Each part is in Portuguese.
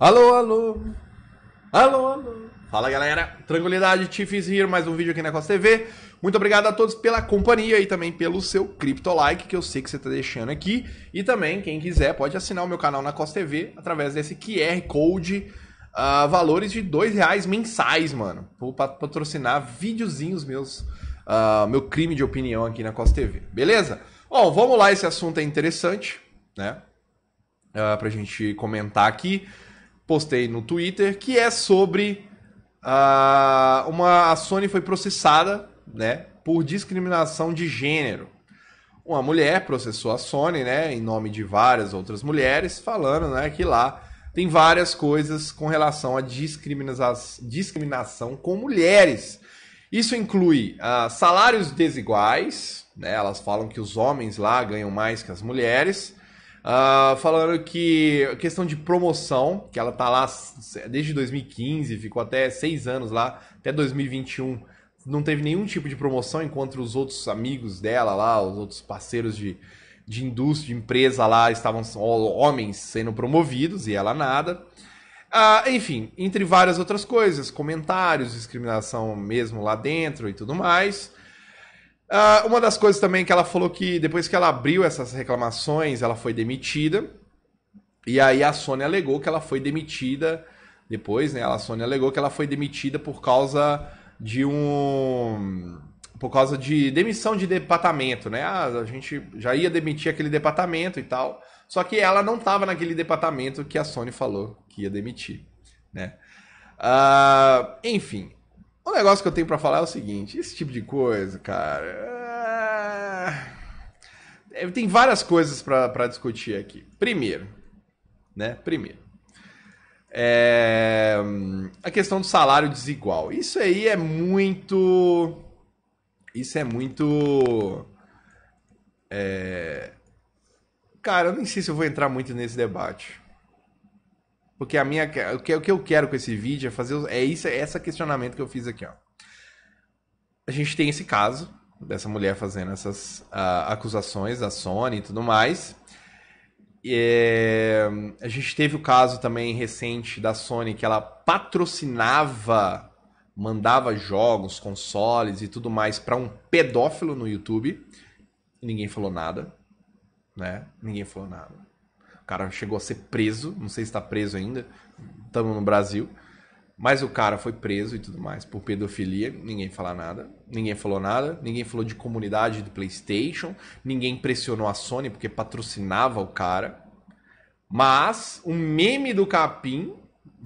Alô, alô. Alô, alô. Fala galera, tranquilidade, Tiffes here, mais um vídeo aqui na Costa TV. Muito obrigado a todos pela companhia e também pelo seu cripto like que eu sei que você está deixando aqui. E também, quem quiser, pode assinar o meu canal na Costa TV através desse QR Code. Uh, valores de dois reais mensais, mano. Vou patrocinar videozinhos meus, uh, meu crime de opinião aqui na Costa TV, beleza? Bom, vamos lá, esse assunto é interessante, né? Uh, pra gente comentar aqui postei no Twitter, que é sobre uh, uma a Sony foi processada, né, por discriminação de gênero. Uma mulher processou a Sony, né, em nome de várias outras mulheres, falando, né, que lá tem várias coisas com relação à discriminação com mulheres. Isso inclui uh, salários desiguais, né? Elas falam que os homens lá ganham mais que as mulheres. Uh, falando que a questão de promoção, que ela tá lá desde 2015, ficou até seis anos lá, até 2021, não teve nenhum tipo de promoção, enquanto os outros amigos dela lá, os outros parceiros de, de indústria, de empresa lá, estavam homens sendo promovidos e ela nada. Uh, enfim, entre várias outras coisas, comentários, discriminação mesmo lá dentro e tudo mais. Uh, uma das coisas também que ela falou que depois que ela abriu essas reclamações, ela foi demitida. E aí a Sony alegou que ela foi demitida depois, né? A Sony alegou que ela foi demitida por causa de um por causa de demissão de departamento, né? Ah, a gente já ia demitir aquele departamento e tal. Só que ela não estava naquele departamento que a Sony falou que ia demitir, né? Uh, enfim, o negócio que eu tenho para falar é o seguinte: esse tipo de coisa, cara. É... é tem várias coisas para discutir aqui. Primeiro, né? Primeiro. É... A questão do salário desigual. Isso aí é muito. Isso é muito. É... Cara, eu nem sei se eu vou entrar muito nesse debate. Porque a minha, o que, o que eu quero com esse vídeo é fazer é isso, é esse questionamento que eu fiz aqui, ó. A gente tem esse caso dessa mulher fazendo essas uh, acusações da Sony e tudo mais. É, a gente teve o caso também recente da Sony que ela patrocinava, mandava jogos, consoles e tudo mais para um pedófilo no YouTube. E ninguém falou nada, né? Ninguém falou nada cara chegou a ser preso, não sei se está preso ainda, estamos no Brasil. Mas o cara foi preso e tudo mais por pedofilia, ninguém fala nada, ninguém falou nada, ninguém falou de comunidade do PlayStation, ninguém pressionou a Sony porque patrocinava o cara. Mas um meme do Capim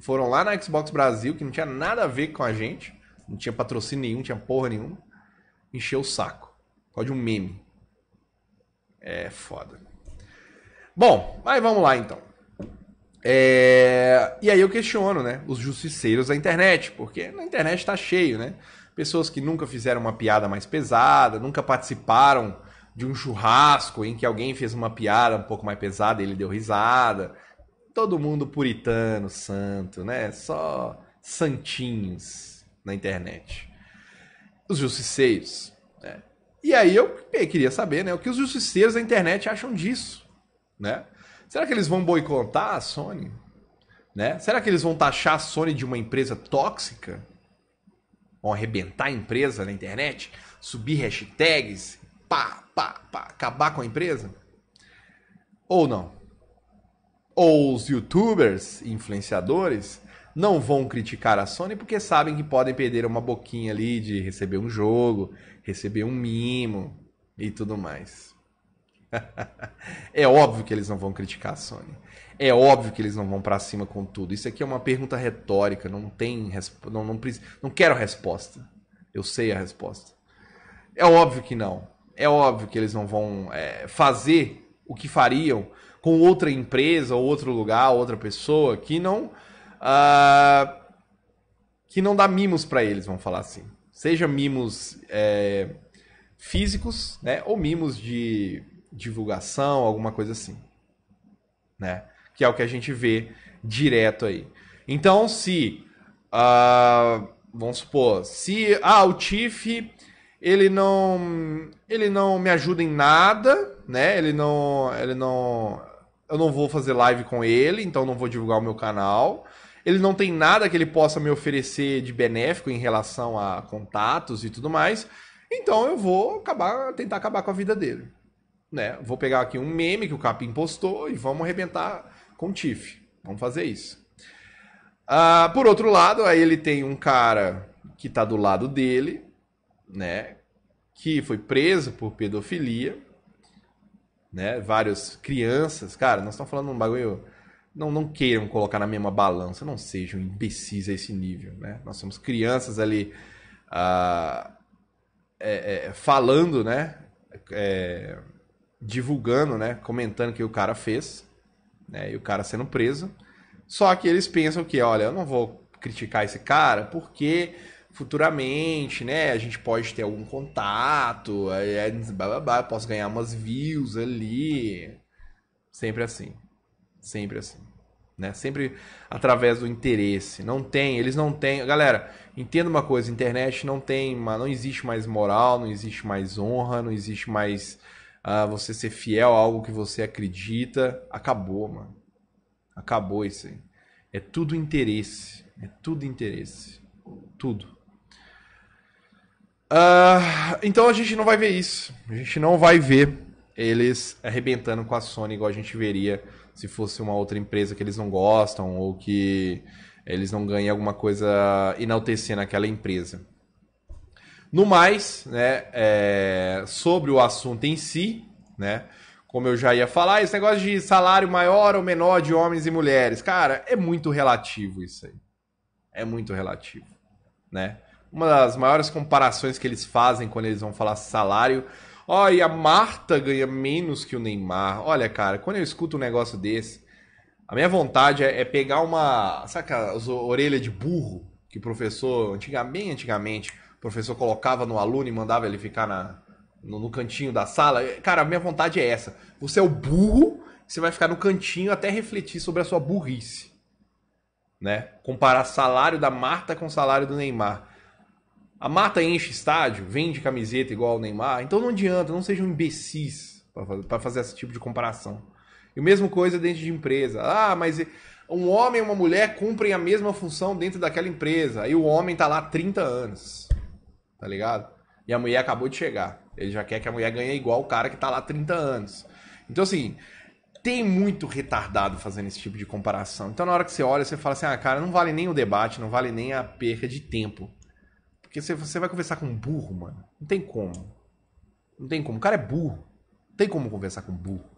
foram lá na Xbox Brasil, que não tinha nada a ver com a gente, não tinha patrocínio nenhum, tinha porra nenhuma, encheu o saco. Pode um meme. É foda. Bom, mas vamos lá então. É... E aí eu questiono, né? Os justiceiros da internet, porque na internet tá cheio, né? Pessoas que nunca fizeram uma piada mais pesada, nunca participaram de um churrasco em que alguém fez uma piada um pouco mais pesada e ele deu risada. Todo mundo puritano, santo, né? Só santinhos na internet. Os justiceiros. Né? E aí eu queria saber, né? O que os justiceiros da internet acham disso? né? Será que eles vão boicotar a Sony? Né? Será que eles vão taxar a Sony de uma empresa tóxica? Vão arrebentar a empresa na internet? Subir hashtags? Pá, pá, pá, acabar com a empresa? Ou não? Ou os youtubers, influenciadores, não vão criticar a Sony porque sabem que podem perder uma boquinha ali de receber um jogo, receber um mimo e tudo mais. é óbvio que eles não vão criticar a Sony. É óbvio que eles não vão para cima com tudo. Isso aqui é uma pergunta retórica, não tem não, não, não quero resposta. Eu sei a resposta. É óbvio que não. É óbvio que eles não vão é, fazer o que fariam com outra empresa, outro lugar, outra pessoa que não uh, que não dá mimos para eles, vamos falar assim. Seja mimos é, físicos, né, ou mimos de divulgação, alguma coisa assim. Né? Que é o que a gente vê direto aí. Então, se. Uh, vamos supor, se. Ah, o Tiff. Ele não, ele não me ajuda em nada, né? Ele não, ele não, eu não vou fazer live com ele, então não vou divulgar o meu canal. Ele não tem nada que ele possa me oferecer de benéfico em relação a contatos e tudo mais. Então eu vou acabar, tentar acabar com a vida dele né? Vou pegar aqui um meme que o Capim postou e vamos arrebentar com o Tiff. Vamos fazer isso. Ah, por outro lado, aí ele tem um cara que está do lado dele, né? Que foi preso por pedofilia, né? Várias crianças. Cara, nós estamos falando um bagulho. Não, não queiram colocar na mesma balança, não sejam imbecis a esse nível, né? Nós somos crianças ali ah, é, é, falando, né? É, divulgando, né, comentando que o cara fez, né, e o cara sendo preso. Só que eles pensam que, olha, eu não vou criticar esse cara porque futuramente, né, a gente pode ter algum contato, aí, é, blá, blá, blá, posso ganhar umas views ali. Sempre assim. Sempre assim. Né? Sempre através do interesse. Não tem, eles não têm. Galera, entenda uma coisa, internet não tem, não existe mais moral, não existe mais honra, não existe mais a você ser fiel a algo que você acredita, acabou, mano. Acabou isso aí. É tudo interesse. É tudo interesse. Tudo. Uh, então a gente não vai ver isso. A gente não vai ver eles arrebentando com a Sony igual a gente veria se fosse uma outra empresa que eles não gostam ou que eles não ganhem alguma coisa enaltecendo aquela empresa. No mais, né, é, sobre o assunto em si, né, como eu já ia falar, esse negócio de salário maior ou menor de homens e mulheres, cara, é muito relativo isso aí. É muito relativo, né? Uma das maiores comparações que eles fazem quando eles vão falar salário, olha, a Marta ganha menos que o Neymar. Olha, cara, quando eu escuto um negócio desse, a minha vontade é, é pegar uma, saca, as orelha de burro que o professor antigamente, antigamente professor colocava no aluno e mandava ele ficar na, no, no cantinho da sala. Cara, a minha vontade é essa. Você é o burro, você vai ficar no cantinho até refletir sobre a sua burrice. Né? Comparar salário da Marta com o salário do Neymar. A Marta enche estádio, vende camiseta igual ao Neymar, então não adianta, não sejam imbecis para fazer esse tipo de comparação. E a mesma coisa dentro de empresa. Ah, mas um homem e uma mulher cumprem a mesma função dentro daquela empresa. Aí o homem está lá 30 anos tá ligado? E a mulher acabou de chegar. Ele já quer que a mulher ganhe igual o cara que tá lá há 30 anos. Então, assim, tem muito retardado fazendo esse tipo de comparação. Então, na hora que você olha, você fala assim: ah, cara, não vale nem o debate, não vale nem a perca de tempo. Porque você, você vai conversar com um burro, mano. Não tem como. Não tem como. O cara é burro. Não tem como conversar com um burro.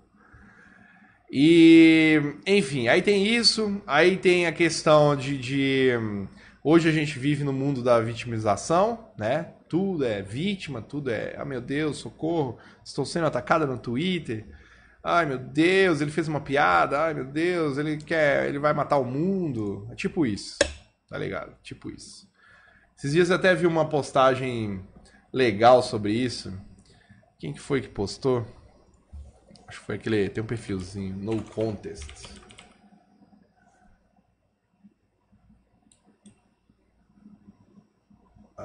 E, enfim, aí tem isso. Aí tem a questão de... de Hoje a gente vive no mundo da vitimização, né? Tudo é vítima, tudo é, ah meu Deus, socorro, estou sendo atacada no Twitter. Ai meu Deus, ele fez uma piada. Ai meu Deus, ele quer, ele vai matar o mundo. É tipo isso. Tá ligado? Tipo isso. Esses dias eu até vi uma postagem legal sobre isso. Quem que foi que postou? Acho que foi aquele, tem um perfilzinho, no contest.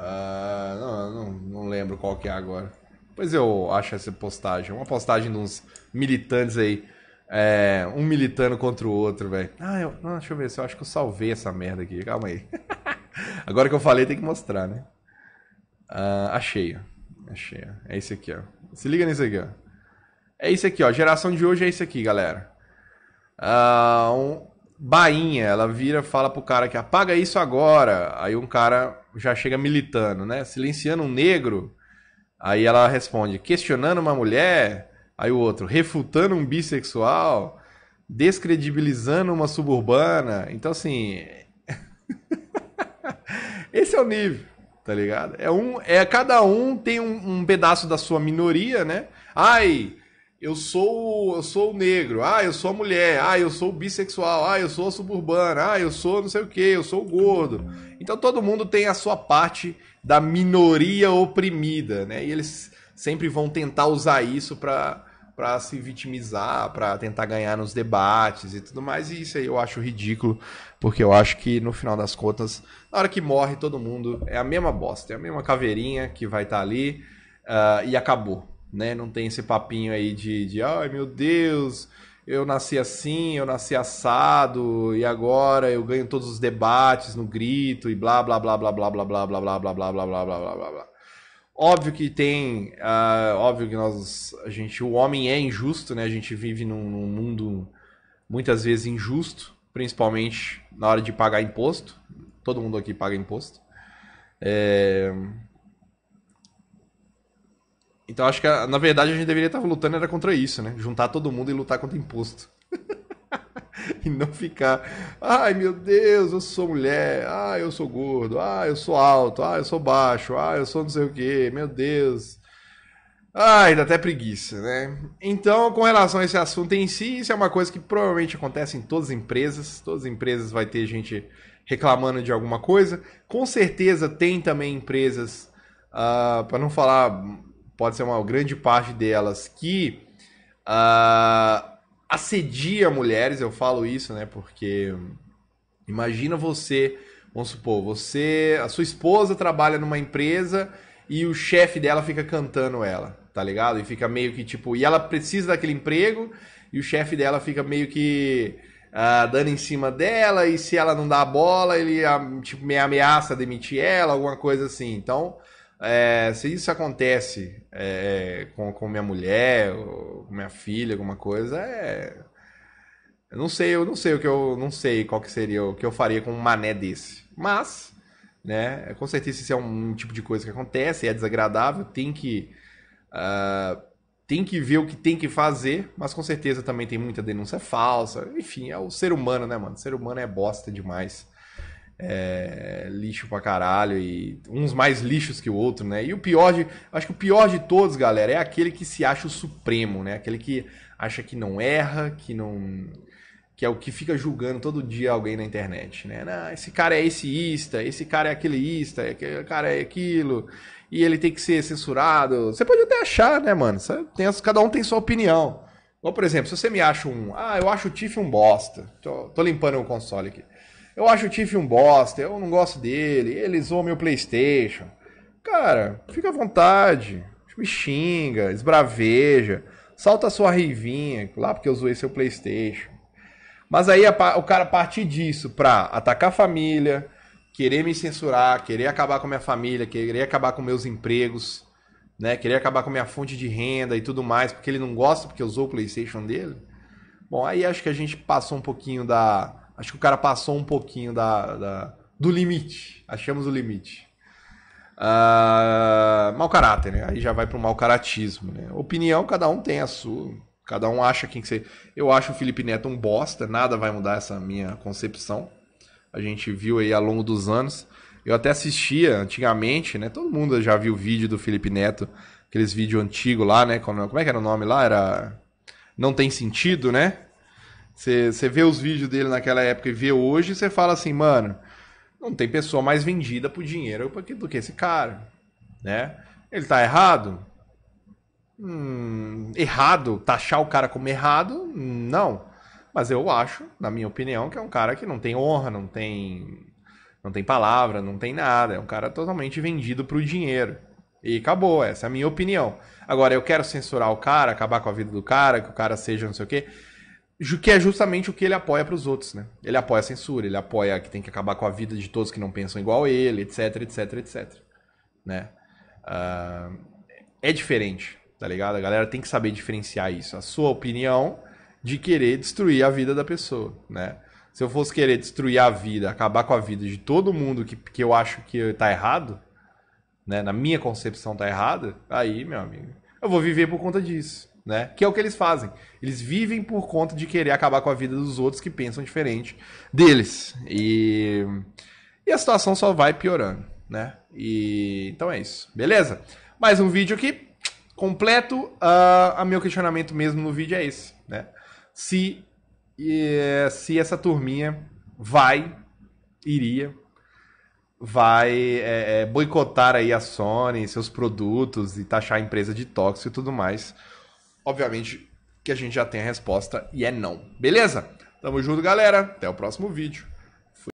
Ah, não, não, não lembro qual que é agora. Pois eu acho essa postagem. Uma postagem de uns militantes aí. É, um militando contra o outro, velho. Ah, eu, não, deixa eu ver se eu acho que eu salvei essa merda aqui. Calma aí. Agora que eu falei, tem que mostrar, né? Ah, achei. Achei. É esse aqui, ó. Se liga nisso aqui, ó. É isso aqui, ó. A geração de hoje é isso aqui, galera. Ah, um, bainha. Ela vira, fala pro cara que apaga isso agora. Aí um cara já chega militando, né? Silenciando um negro. Aí ela responde, questionando uma mulher. Aí o outro, refutando um bissexual. Descredibilizando uma suburbana. Então, assim. Esse é o nível, tá ligado? É um, é cada um tem um, um pedaço da sua minoria, né? Ai, eu sou eu sou negro, ah, eu sou a mulher, ah, eu sou bissexual, ah, eu sou a suburbana, ah, eu sou não sei o que, eu sou gordo. Então todo mundo tem a sua parte da minoria oprimida, né? E eles sempre vão tentar usar isso para para se vitimizar, para tentar ganhar nos debates e tudo mais. E isso aí eu acho ridículo, porque eu acho que no final das contas, na hora que morre todo mundo é a mesma bosta, é a mesma caveirinha que vai estar tá ali uh, e acabou né? Não tem esse papinho aí de, de ai meu Deus, eu nasci assim, eu nasci assado, e agora eu ganho todos os debates no grito e blá blá blá blá blá blá blá blá blá blá blá blá blá blá blá blá blá. Óbvio que tem, uh, óbvio que nós, a gente, o homem é injusto, né? A gente vive num, num mundo muitas vezes injusto, principalmente na hora de pagar imposto. Todo mundo aqui paga imposto. É, então acho que, na verdade, a gente deveria estar lutando era contra isso, né? Juntar todo mundo e lutar contra imposto. e não ficar, ai meu Deus, eu sou mulher, ah, eu sou gordo, ah, eu sou alto, ah, eu sou baixo, ah, eu sou não sei o quê, meu Deus. Ai, dá até preguiça, né? Então, com relação a esse assunto em si, isso é uma coisa que provavelmente acontece em todas as empresas. Todas as empresas vai ter gente reclamando de alguma coisa. Com certeza tem também empresas, uh, ah, para não falar pode ser uma grande parte delas, que uh, assedia mulheres, eu falo isso, né? Porque imagina você, vamos supor, você, a sua esposa trabalha numa empresa e o chefe dela fica cantando ela, tá ligado? E fica meio que tipo, e ela precisa daquele emprego e o chefe dela fica meio que uh, dando em cima dela e se ela não dá a bola, ele ah, tipo, me ameaça demitir ela, alguma coisa assim. Então, é, se isso acontece é, é com, com minha mulher, com minha filha, alguma coisa, é. Eu não sei, eu não sei o que eu não sei qual que seria o que eu faria com um mané desse. Mas, né, é, com certeza isso é um, um tipo de coisa que acontece, é desagradável, tem que uh, tem que ver o que tem que fazer, mas com certeza também tem muita denúncia falsa. Enfim, é o ser humano, né, mano? O ser humano é bosta demais é, lixo pra caralho e uns mais lixos que o outro, né? E o pior de, acho que o pior de todos, galera, é aquele que se acha o supremo, né? Aquele que acha que não erra, que não que é o que fica julgando todo dia alguém na internet, né? Não, esse cara é esse ista, esse cara é aquele ista, aquele é cara é aquilo, e ele tem que ser censurado. Você pode até achar, né, mano? Tem, cada um tem sua opinião. Ou, por exemplo, se você me acha um. Ah, eu acho o Tiff um bosta. Tô, tô limpando o console aqui. Eu acho o Tiff um bosta, eu não gosto dele, ele zoou meu Playstation. Cara, fica à vontade, me xinga, esbraveja, salta sua rivinha, lá porque eu zoei seu Playstation. Mas aí a, o cara partir disso pra atacar a família, querer me censurar, querer acabar com a minha família, querer acabar com meus empregos, né? Querer acabar com minha fonte de renda e tudo mais, porque ele não gosta porque usou o PlayStation dele. Bom, aí acho que a gente passou um pouquinho da Acho que o cara passou um pouquinho da, da do limite. Achamos o limite. Uh, mau caráter, né? Aí já vai pro mau caratismo, né? Opinião, cada um tem a sua. Cada um acha quem que você. Eu acho o Felipe Neto um bosta, nada vai mudar essa minha concepção. A gente viu aí ao longo dos anos. Eu até assistia antigamente, né? Todo mundo já viu o vídeo do Felipe Neto, aqueles vídeos antigos lá, né? Como, como é que era o nome lá? Era. Não tem sentido, né? Você, vê os vídeos dele naquela época e vê hoje, você fala assim, mano, não tem pessoa mais vendida por dinheiro do que esse cara, né? Ele tá errado? Hum, errado, taxar o cara como errado? Não. Mas eu acho, na minha opinião, que é um cara que não tem honra, não tem não tem palavra, não tem nada, é um cara totalmente vendido pro dinheiro. E acabou, essa é a minha opinião. Agora eu quero censurar o cara, acabar com a vida do cara, que o cara seja não sei o quê que é justamente o que ele apoia para os outros, né? Ele apoia a censura, ele apoia que tem que acabar com a vida de todos que não pensam igual a ele, etc, etc, etc, né? Uh, é diferente, tá ligado? A galera tem que saber diferenciar isso, a sua opinião de querer destruir a vida da pessoa, né? Se eu fosse querer destruir a vida, acabar com a vida de todo mundo que, que eu acho que tá errado, né? Na minha concepção tá errada, aí, meu amigo, eu vou viver por conta disso né? Que é o que eles fazem. Eles vivem por conta de querer acabar com a vida dos outros que pensam diferente deles. E, e a situação só vai piorando, né? E então é isso. Beleza? Mais um vídeo aqui completo. Uh, a meu questionamento mesmo no vídeo é esse, né? Se e, se essa turminha vai iria vai é, é boicotar aí a Sony, seus produtos e taxar a empresa de tóxico e tudo mais obviamente que a gente já tem a resposta e é não. Beleza? Tamo junto, galera. Até o próximo vídeo.